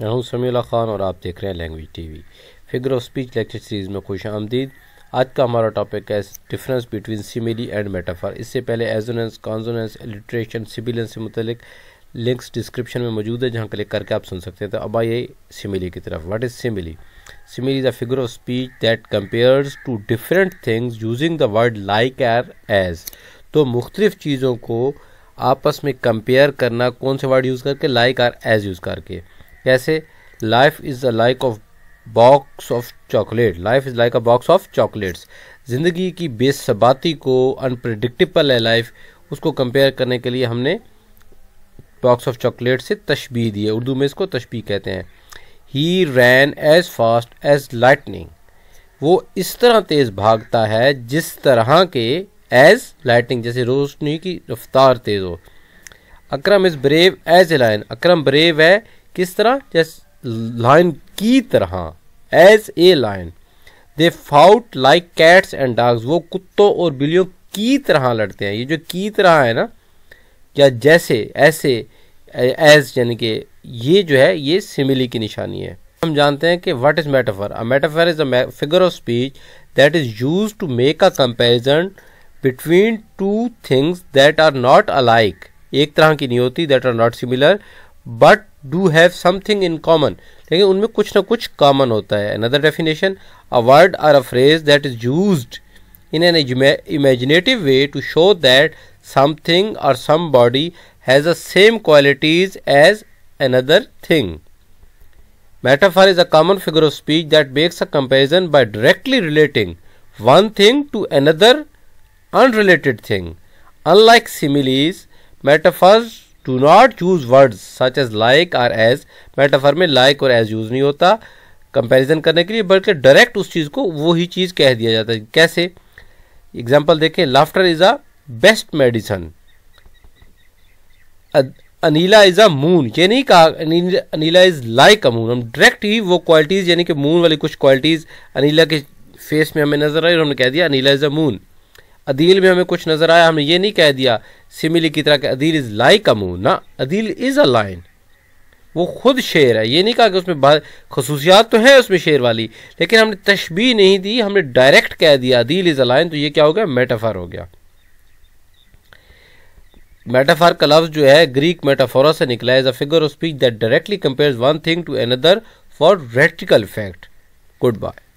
मैं हूँ समीला ख़ान और आप देख रहे हैं language TV figure of speech lecture series में खुश आमदीद आज का हमारा टॉपिक है difference between simile and metaphor इससे पहले एजोनेंस कॉन्जोनेंस एलिट्रेशन सिबिलेंस से मुतलिक लिंक्स डिस्क्रिप्शन में मौजूद है जहाँ क्लिक करके आप सुन सकते हैं तो अब आइए सिमिली की तरफ what is simile simile is a figure of speech that compares two different things using the word like or as तो मुख्तलिफ़ चीज़ों को आपस में कंपेयर करना कौन से वर्ड यूज़ करके लाइक आर एज यूज़ करके कैसे life is a like of box of chocolate life is like a box of chocolates ज़िंदगी की बेसबाती को अनप्रडिक्टेबल है लाइफ उसको कंपेयर करने के लिए हमने बॉक्स ऑफ चॉकलेट से तशबी दी है उर्दू में इसको तशबी कहते हैं he ran as fast as lightning वो इस तरह तेज़ भागता है जिस तरह के एज लाइटनिंग जैसे रोशनी की रफ्तार तेज़ हो Akram is brave as a lion Akram brave है किस तरह जैस लाइन की तरह as a lion they fought like cats and dogs वो कुत्तों और बिल्लियों की तरह लड़ते हैं ये जो की तरह है ना क्या जैसे ऐसे एज यानी कि ये जो है ये सिमिली की निशानी है हम जानते हैं कि what is metaphor a metaphor is a figure of speech that is use to make a comparison between two things that are not alike एक तरह की नहीं होती that are not similar but do have something in common लेकिन उनमें कुछ ना कुछ कॉमन होता है another definition a word or a phrase that is use in an imaginative way to show that something और सम somebody has a same qualities as another thing metaphor is a common figure of speech that makes a comparison by directly relating one thing to another unrelated thing unlike similes metaphors do not choose words such as like or as metaphor में like और as use नहीं होता comparison करने के लिए बल्कि direct उस चीज़ को वो ही चीज़ कह दिया जाता है कैसे एग्जाम्पल देखें laughter is a best medicine Anila is a moon ये नहीं कहा Anila is like a moon हम डायरेक्ट ही वो क्वालिटीज़ यानी कि मून वाली कुछ क्वालिटीज़ अनिला के फेस में हमें नज़र आई और हमने कह दिया Anila is a moon Adeel में हमें कुछ नज़र आया हमने ये नहीं कह दिया सिमिली की तरह कि Adeel is like a moon ना अदील इज़ अ लाइन वो खुद शेर है ये नहीं कहा कि उसमें खसूसियात तो है उसमें शेर वाली लेकिन हमने तशबी नहीं दी हमने डायरेक्ट कह दिया अदील इज़ अ लाइन तो ये क्या हो गया मेटाफार हो गया मेटाफार का लफ्ज़ जो है ग्रीक मेटाफोरा से निकला a figure of speech that directly compares one thing to another for rhetorical effect good bye